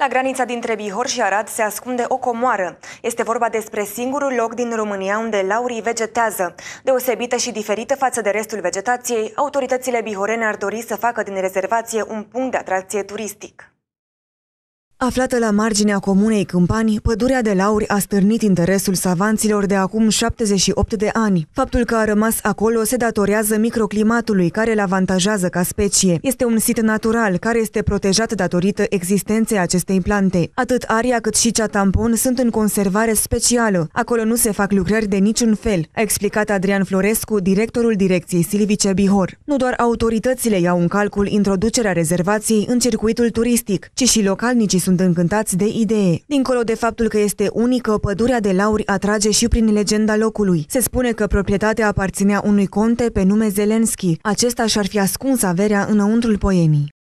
La granița dintre Bihor și Arad se ascunde o comoară. Este vorba despre singurul loc din România unde laurii vegetează. Deosebită și diferită față de restul vegetației, autoritățile bihorene ar dori să facă din rezervație un punct de atracție turistic. Aflată la marginea comunei Câmpani, pădurea de lauri a stârnit interesul savanților de acum 78 de ani. Faptul că a rămas acolo se datorează microclimatului care îl avantajează ca specie. Este un sit natural care este protejat datorită existenței acestei plante. Atât aria cât și cea tampon sunt în conservare specială. Acolo nu se fac lucrări de niciun fel, a explicat Adrian Florescu, directorul direcției silvice Bihor. Nu doar autoritățile iau în calcul introducerea rezervației în circuitul turistic, ci și localnicii sunt încântați de idee. Dincolo de faptul că este unică, pădurea de lauri atrage și prin legenda locului. Se spune că proprietatea aparținea unui conte pe nume Zelenski. Acesta și-ar fi ascuns averea înăuntrul poemii.